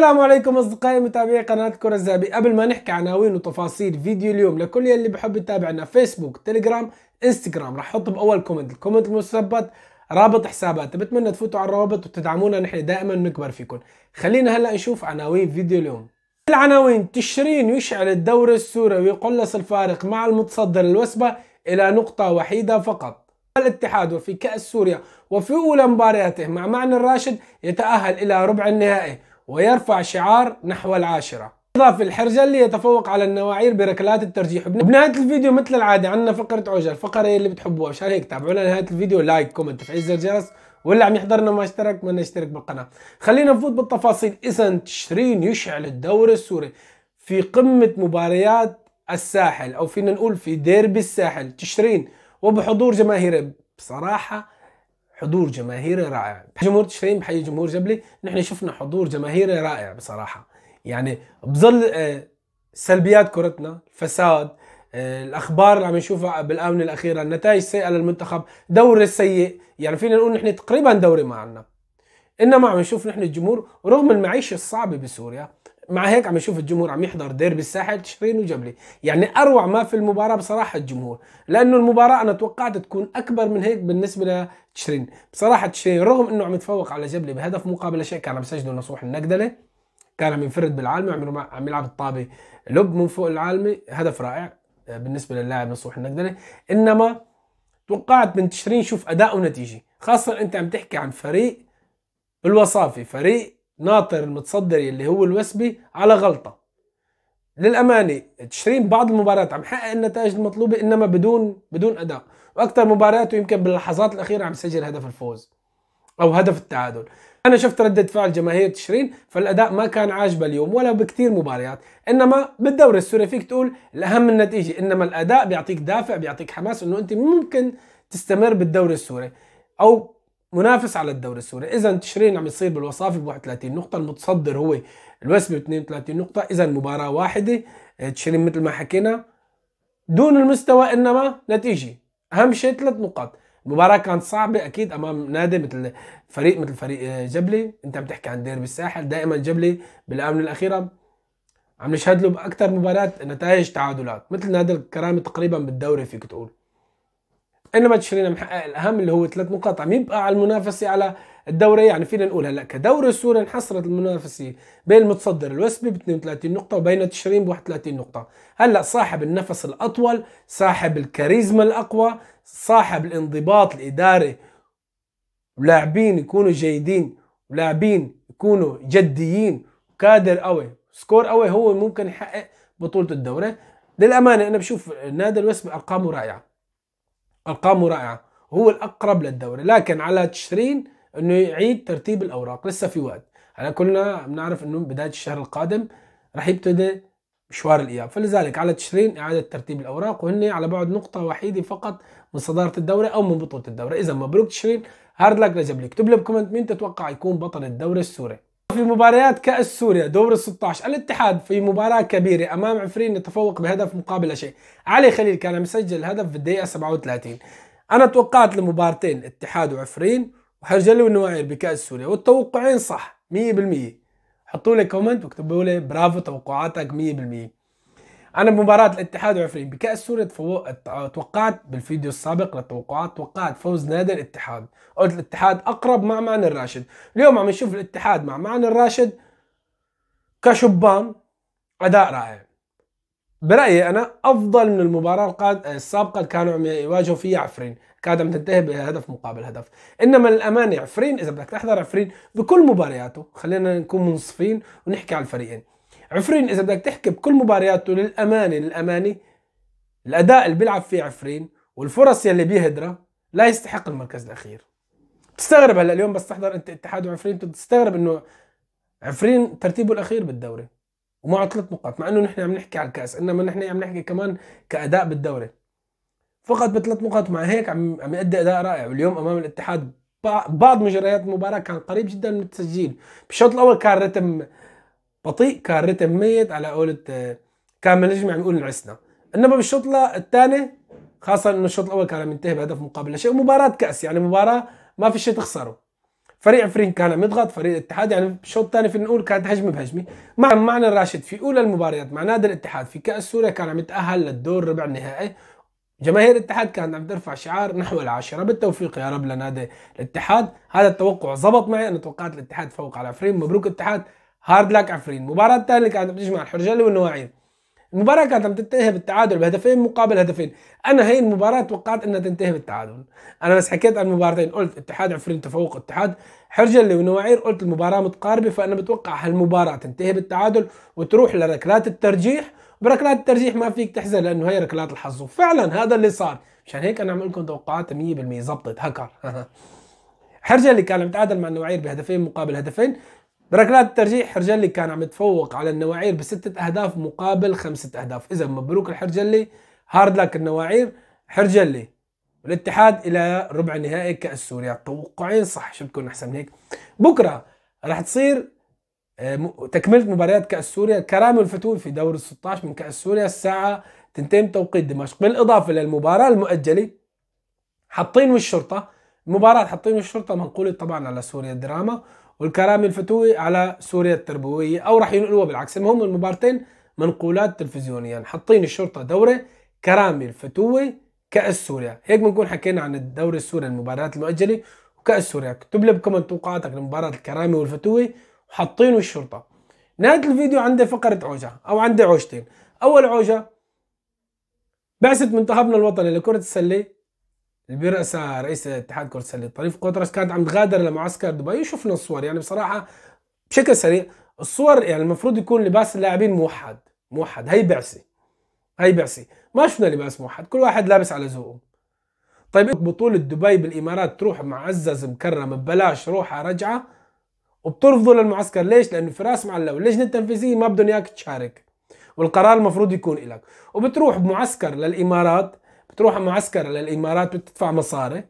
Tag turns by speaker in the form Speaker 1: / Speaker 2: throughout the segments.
Speaker 1: السلام عليكم اصدقائي متابعي قناه كره الذهبية قبل ما نحكي عناوين وتفاصيل فيديو اليوم لكل يلي بحب يتابعنا فيسبوك تليجرام انستغرام رح احط باول كومنت الكومنت المثبت رابط حساباتي بتمنى تفوتوا على الروابط وتدعمونا نحن دائما نكبر فيكم خلينا هلا نشوف عناوين فيديو اليوم العناوين تشرين يشعل الدوري السوري ويقلص الفارق مع المتصدر الوسبه الى نقطه وحيده فقط الاتحاد وفي كأس سوريا وفي أولى مبارياته مع معن الراشد يتأهل إلى ربع النهائي ويرفع شعار نحو العاشرة اضافة الحرجة اللي يتفوق على النواعير بركلات الترجيح بنهاية الفيديو مثل العادة عندنا فقرة عوجة الفقرة اللي بتحبوها عشان هيك تابعونا لنهاية الفيديو لايك كومنت تفعيل زر الجرس واللي عم يحضرنا ما اشترك ما اشترك بالقناة خلينا نفوت بالتفاصيل إذا تشرين يشعل الدوري السوري في قمة مباريات الساحل أو فينا نقول في ديربي الساحل تشرين وبحضور جماهيري بصراحة حضور جماهيري رائع جمهور تشرين بحي جمهور جبلي نحن شفنا حضور جماهيري رائع بصراحة يعني بظل آه، سلبيات كرتنا الفساد آه، الاخبار اللي عم نشوفها بالاونه الاخيره النتائج السيئه للمنتخب دوري السيء يعني فينا نقول نحن تقريبا دوري ما عنا انما عم نشوف نحن الجمهور رغم المعيشه الصعبه بسوريا مع هيك عم يشوف الجمهور عم يحضر ديربي الساحل تشرين وجبلي يعني اروع ما في المباراه بصراحه الجمهور لانه المباراه انا توقعت تكون اكبر من هيك بالنسبه لتشرين بصراحه تشرين رغم انه عم يتفوق على جبلي بهدف مقابله شيء كان عم يسجله نصوح النقدله كان عم ينفرد بالعالمي وعم عم يلعب الطابه لب من فوق العالمي هدف رائع آه، بالنسبه للاعب نصوح النقدله انما توقعت من تشرين شوف اداء ونتيجه خاصه انت عم تحكي عن فريق بالوصافي فريق ناطر المتصدر اللي هو الوسبي على غلطه للامانه تشرين بعض المباريات عم حقق النتائج المطلوبه انما بدون بدون اداء واكثر مبارياته يمكن باللحظات الاخيره عم سجل هدف الفوز او هدف التعادل انا شفت ردة فعل جماهير تشرين فالاداء ما كان عاجبه اليوم ولا بكثير مباريات انما بالدوري السوري فيك تقول الاهم النتيجه انما الاداء بيعطيك دافع بيعطيك حماس انه انت ممكن تستمر بالدوري السوري او منافس على الدوري السوري اذا تشرين عم يصير بالوصافي ب 31 نقطه المتصدر هو الوسمي ب 32 نقطه اذا مباراه واحده آه، تشرين مثل ما حكينا دون المستوى انما نتيجه اهم شيء ثلاث نقاط المباراه كانت صعبه اكيد امام نادي مثل فريق مثل فريق آه، جبلي انت عم تحكي عن ديربي الساحل دائما جبلي بالاونه الاخيره عم نشهد له باكثر مباريات نتائج تعادلات مثل نادي الكرامه تقريبا بالدوري فيك تقول انما تشرينا محقق الاهم اللي هو ثلاث نقاط عم يبقى على المنافسه على الدوري يعني فينا نقول هلا كدوري سوري انحصرت المنافسه بين المتصدر الوسبي ب 32 نقطه وبين تشرين ب 31 نقطه هلا صاحب النفس الاطول صاحب الكاريزما الاقوى صاحب الانضباط الاداري ولاعبين يكونوا جيدين ولاعبين يكونوا جديين وكادر قوي سكور قوي هو ممكن يحقق بطوله الدوري للامانه انا بشوف نادي الوسبي ارقامه رائعه ارقامه رائعه هو الاقرب للدوري لكن على تشرين انه يعيد ترتيب الاوراق لسه في وقت احنا كلنا بنعرف انه بدايه الشهر القادم راح يبتدي مشوار الاياب فلذلك على تشرين اعاده ترتيب الاوراق وهن على بعد نقطه وحيده فقط من صداره الدوري او من بطوله الدوري اذا مبروك تشرين هارد لك لجبلي اكتب لي بكومنت مين تتوقع يكون بطل الدوري السوري في مباريات كأس سوريا دور ال 16 الاتحاد في مباراة كبيرة أمام عفرين يتفوق بهدف مقابل لا شيء علي خليل كان مسجل هدف في الدقيقة 37 أنا توقعت لمبارتين اتحاد وعفرين وحرجلي والنواعير بكأس سوريا والتوقعين صح 100% حطوا لي كومنت واكتبوا لي برافو توقعاتك 100% انا بمباراه الاتحاد وعفرين بكاس سوريا توقعت بالفيديو السابق للتوقعات توقعت فوز نادي الاتحاد قلت الاتحاد اقرب مع معن الراشد اليوم عم نشوف الاتحاد مع معن الراشد كشبان اداء رائع برايي انا افضل من المباراه القاد... السابقه اللي كانوا عم يواجهوا فيها عفرين كانت عم تنتهي بهدف مقابل هدف انما للامانه عفرين اذا بدك تحضر عفرين بكل مبارياته خلينا نكون منصفين ونحكي على الفريقين عفرين اذا بدك تحكي بكل مبارياته للامانه للامانه الاداء اللي بيلعب فيه عفرين والفرص يلي بيهدرها لا يستحق المركز الاخير بتستغرب هلا اليوم بس تحضر انت اتحاد وعفرين بتستغرب انه عفرين ترتيبه الاخير بالدوري ومعه ثلاث نقاط مع انه نحن عم نحكي على الكاس انما نحن عم نحكي كمان كاداء بالدوري فقط بثلاث نقاط مع هيك عم عم يؤدي اداء رائع واليوم امام الاتحاد بعض مجريات المباراه كان قريب جدا من التسجيل بالشوط الاول كان رتم بطيء كان رتم ميت على قولة كان بنجم عم يقول نعسنا انما بالشوط الثاني خاصة انه الشوط الاول كان منتهي بهدف مقابل شيء ومباراة كأس يعني مباراة ما في شيء تخسره فريق عفرين كان عم يضغط فريق الاتحاد يعني بالشوط الثاني في نقول كانت هجمه بهجمه مع معنا الراشد في اولى المباريات مع نادي الاتحاد في كاس سوريا كان عم يتاهل للدور ربع النهائي جماهير الاتحاد كانت عم ترفع شعار نحو العاشره بالتوفيق يا رب لنادي الاتحاد هذا التوقع زبط معي انا توقعت الاتحاد فوق على عفرين مبروك الاتحاد هارد لاك عفرين المباراة الثانية كانت بتجمع الحرجلة والنواعين المباراة كانت عم تنتهي بالتعادل بهدفين مقابل هدفين، أنا هي المباراة توقعت إنها تنتهي بالتعادل، أنا بس حكيت عن المباراتين قلت اتحاد عفرين تفوق اتحاد حرجلة ونواعير قلت المباراة متقاربة فأنا بتوقع هالمباراة تنتهي بالتعادل وتروح لركلات الترجيح، بركلات الترجيح ما فيك تحزن لأنه هي ركلات الحظ، وفعلا هذا اللي صار، مشان هيك أنا عم لكم توقعات 100% زبطت هكر اللي كان متعادل مع النواعير بهدفين مقابل هدفين، بركلات الترجيح حرجلي كان عم يتفوق على النواعير بستة أهداف مقابل خمسة أهداف إذا مبروك الحرجلي هارد لك النواعير حرجلي الاتحاد إلى ربع نهائي كأس سوريا توقعين صح شو بتكون أحسن من هيك بكرة راح تصير آه، تكملة مباريات كأس سوريا كرام الفتول في دور ال 16 من كأس سوريا الساعة تنتين توقيت دمشق بالإضافة للمباراة المؤجلة حاطين والشرطة المباراة حاطين والشرطة منقولة طبعا على سوريا الدراما والكرامي الفتوي على سوريا التربويه او راح ينقلوها بالعكس المهم المبارتين منقولات تلفزيونيه حاطين الشرطه دوره كرامي الفتوي كاس سوريا هيك بنكون حكينا عن الدوري السوري المباريات المؤجله وكاس سوريا اكتب لي بكم توقعاتك لمباراه الكرامي والفتوي وحاطينه الشرطه نهايه الفيديو عندي فقره عوجه او عندي عوجتين اول عوجه بعثه منتخبنا الوطني لكره السله برأسها رئيس اتحاد كرة السلة طريف قطرس كانت عم تغادر لمعسكر دبي وشفنا الصور يعني بصراحة بشكل سريع الصور يعني المفروض يكون لباس اللاعبين موحد موحد هي بعثة هي بعثة ما شفنا لباس موحد كل واحد لابس على ذوقه طيب بطولة دبي بالإمارات تروح معزز مكرم ببلاش روحة رجعة وبترفضوا للمعسكر ليش؟ لأنه فراس معلو اللجنة التنفيذية ما بدهم إياك تشارك والقرار المفروض يكون إلك وبتروح بمعسكر للإمارات تروح على معسكر للامارات بتدفع مصاري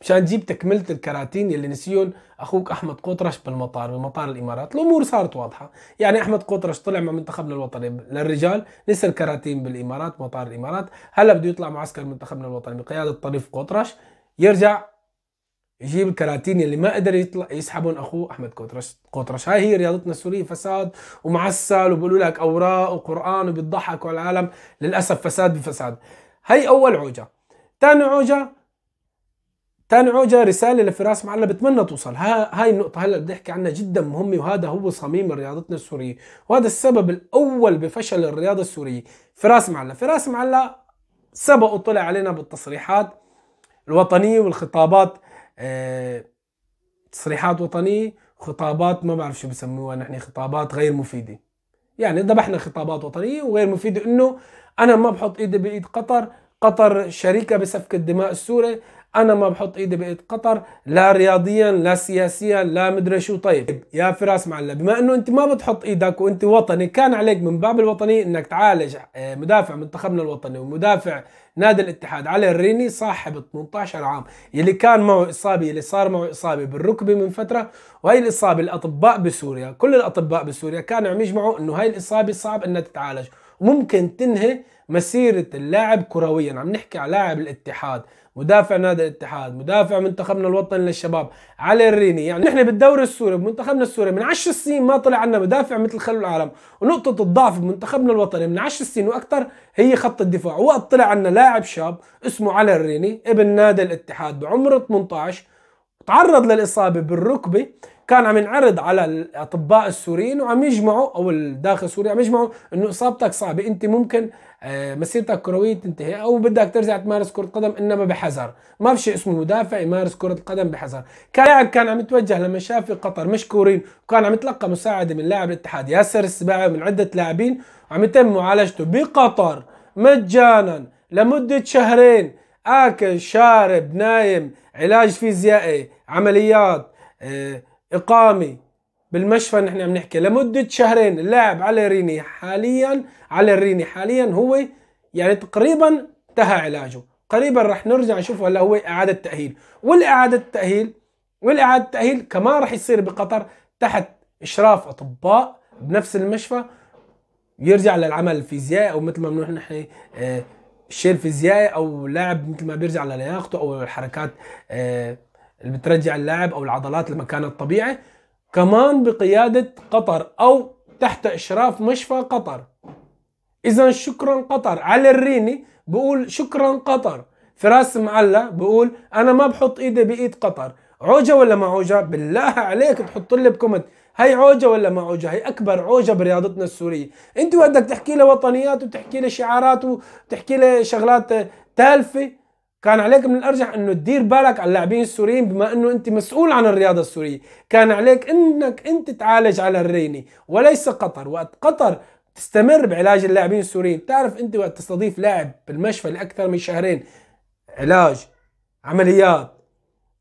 Speaker 1: مشان تجيب تكمله الكراتين اللي نسيون اخوك احمد قطرش بالمطار بمطار الامارات الامور صارت واضحه يعني احمد قطرش طلع مع منتخبنا الوطني للرجال نسى الكراتين بالامارات مطار الامارات هلا بده يطلع معسكر منتخبنا الوطني بقياده طريف قطرش يرجع يجيب الكراتين اللي ما قدر يطلع يسحبهم اخوه احمد قطرش قطرش هاي هي رياضتنا السوريه فساد ومعسل وبقولوا لك اوراق وقران وبيضحكوا على العالم للاسف فساد بفساد هي اول عوجه ثاني عوجه ثاني عوجه رساله لفراس معلم بتمنى توصل ها هاي النقطه هلا بدي احكي عنها جدا مهمه وهذا هو صميم رياضتنا السوريه وهذا السبب الاول بفشل الرياضه السوريه فراس معلم فراس معلم سبق وطلع علينا بالتصريحات الوطنيه والخطابات آه، تصريحات وطنيه خطابات ما بعرف شو بسموها نحن خطابات غير مفيده يعني ذبحنا خطابات وطنيه وغير مفيده انه انا ما بحط ايدي بايد قطر قطر شريكه بسفك الدماء السوري انا ما بحط ايدي بايد قطر لا رياضيا لا سياسيا لا مدري شو طيب يا فراس معلب بما انه انت ما بتحط ايدك وانت وطني كان عليك من باب الوطنيه انك تعالج آه، مدافع منتخبنا الوطني ومدافع نادي الاتحاد علي الريني صاحب 18 عام يلي كان معه اصابه يلي صار معه اصابه بالركبه من فتره وهي الاصابه الاطباء بسوريا كل الاطباء بسوريا كانوا عم يجمعوا انه هاي الاصابه صعب انها تتعالج وممكن تنهي مسيرة اللاعب كرويا عم نحكي على لاعب الاتحاد مدافع نادي الاتحاد مدافع منتخبنا الوطني للشباب علي الريني يعني نحن بالدوري السوري بمنتخبنا السوري من 10 سنين ما طلع عنا مدافع مثل خلو العالم ونقطة الضعف بمنتخبنا الوطني من 10 سنين واكثر هي خط الدفاع وقت طلع عنا لاعب شاب اسمه علي الريني ابن نادي الاتحاد بعمر 18 تعرض للإصابة بالركبة كان عم ينعرض على الاطباء السوريين وعم يجمعوا او الداخل السوري عم يجمعوا انه اصابتك صعبه انت ممكن آه، مسيرتك الكرويه تنتهي او بدك ترجع تمارس كره قدم انما بحذر ما في شيء اسمه مدافع يمارس كره القدم بحذر لاعب كان عم يتوجه لما شاف قطر مشكورين وكان عم يتلقى مساعده من لاعب الاتحاد ياسر السباعي ومن عده لاعبين وعم يتم معالجته بقطر مجانا لمده شهرين اكل شارب نايم علاج فيزيائي عمليات آه، اقامه بالمشفى نحن عم نحكي لمده شهرين اللاعب على ريني حاليا على ريني حاليا هو يعني تقريبا انتهى علاجه قريبا رح نرجع نشوف هلا هو اعاده تاهيل والاعاده التاهيل والاعاده التاهيل كمان رح يصير بقطر تحت اشراف اطباء بنفس المشفى يرجع للعمل الفيزيائي او مثل ما بنروح نحن آه، الشيء الفيزيائي او لاعب مثل ما بيرجع للياقته او الحركات آه، اللي بترجع اللاعب او العضلات لمكان الطبيعي كمان بقياده قطر او تحت اشراف مشفى قطر اذا شكرا قطر علي الريني بقول شكرا قطر فراس معلا بقول انا ما بحط ايدي بايد قطر عوجة ولا ما عوجة بالله عليك تحط لي بكومنت هي عوجة ولا ما عوجة هي أكبر عوجة برياضتنا السورية أنت بدك تحكي لي وطنيات وتحكي لي شعارات وتحكي لي شغلات تالفة كان عليك من الارجح انه تدير بالك على اللاعبين السوريين بما انه انت مسؤول عن الرياضه السوريه، كان عليك انك انت تعالج على الريني وليس قطر، وقت قطر تستمر بعلاج اللاعبين السوريين، بتعرف انت وقت تستضيف لاعب بالمشفى لاكثر من شهرين علاج عمليات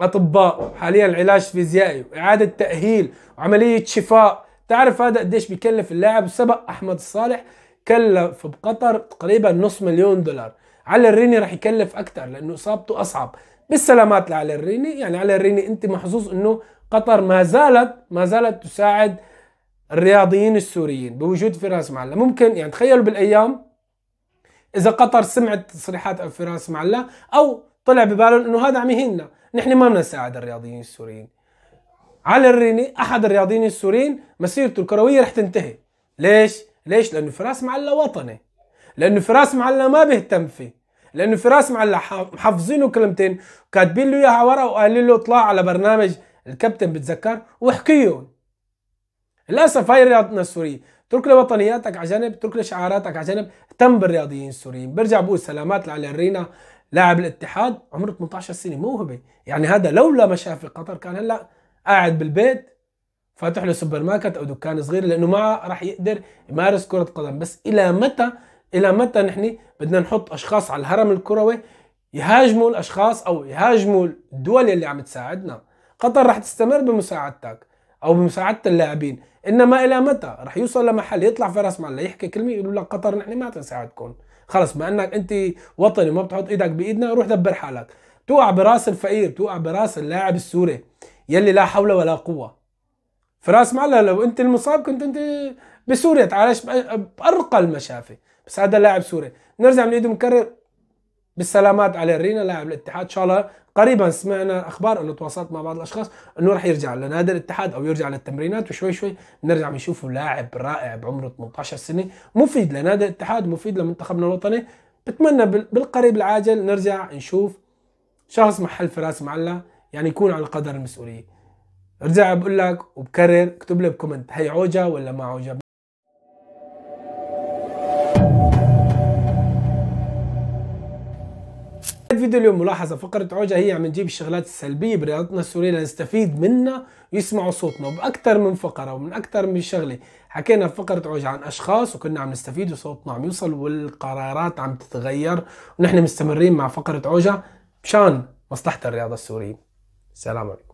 Speaker 1: اطباء حاليا العلاج فيزيائي واعاده تاهيل وعمليه شفاء، تعرف هذا قديش بكلف اللاعب؟ سبق احمد الصالح كلف بقطر تقريبا نص مليون دولار علي الريني رح يكلف اكثر لانه اصابته اصعب بالسلامات لعلي الريني يعني علي الريني انت محظوظ انه قطر ما زالت ما زالت تساعد الرياضيين السوريين بوجود فراس معلا ممكن يعني تخيلوا بالايام اذا قطر سمعت تصريحات فراس معلا او طلع ببالهم انه هذا عم يهيننا نحن ما بدنا نساعد الرياضيين السوريين علي الريني احد الرياضيين السوريين مسيرته الكرويه رح تنتهي ليش ليش لانه فراس معلا وطني لانه فراس معلق ما بيهتم فيه لانه فراس معلق محفظينه كلمتين كاتبين له اياها ورقه وقالين له اطلع على برنامج الكابتن بتذكر واحكيهم للاسف هاي رياضتنا السوريه اترك لي وطنياتك على جنب اترك لي شعاراتك على جنب اهتم بالرياضيين السوريين برجع بقول سلامات لعلي الرينا لاعب الاتحاد عمره 18 سنه موهبه يعني هذا لولا ما شاف في قطر كان هلا قاعد بالبيت فاتح له سوبر ماركت او دكان صغير لانه ما راح يقدر يمارس كره قدم بس الى متى الى متى نحن بدنا نحط اشخاص على الهرم الكروي يهاجموا الاشخاص او يهاجموا الدول اللي عم تساعدنا قطر رح تستمر بمساعدتك او بمساعده اللاعبين انما الى متى رح يوصل لمحل يطلع فراس مال يحكي كلمه يقولوا لك قطر نحن ما تساعدكم خلص ما انك انت وطني وما بتحط ايدك بايدنا روح دبر حالك توقع براس الفقير توقع براس اللاعب السوري يلي لا حول ولا قوه فراس مال لو انت المصاب كنت انت بسوريا تعالج بارقى المشافي بس هذا لاعب سوري نرجع من ايده مكرر بالسلامات على رينا لاعب الاتحاد ان شاء الله قريبا سمعنا اخبار انه تواصلت مع بعض الاشخاص انه راح يرجع لنادي الاتحاد او يرجع للتمرينات وشوي شوي بنرجع بنشوفه لاعب رائع بعمره 18 سنه مفيد لنادي الاتحاد مفيد لمنتخبنا الوطني بتمنى بالقريب العاجل نرجع نشوف شخص محل فراس معلا يعني يكون على قدر المسؤوليه رجع بقول لك وبكرر اكتب لي بكومنت هي عوجه ولا ما عوجه بداية فيديو اليوم ملاحظة فقرة عوجة هي عم نجيب الشغلات السلبية برياضتنا السورية لنستفيد منها ويسمعوا صوتنا باكثر من فقرة ومن أكثر من شغلة حكينا في فقرة عوجة عن أشخاص وكنا عم نستفيد وصوتنا عم يوصل والقرارات عم تتغير ونحن مستمرين مع فقرة عوجة مشان مصلحة الرياضة السورية سلام عليكم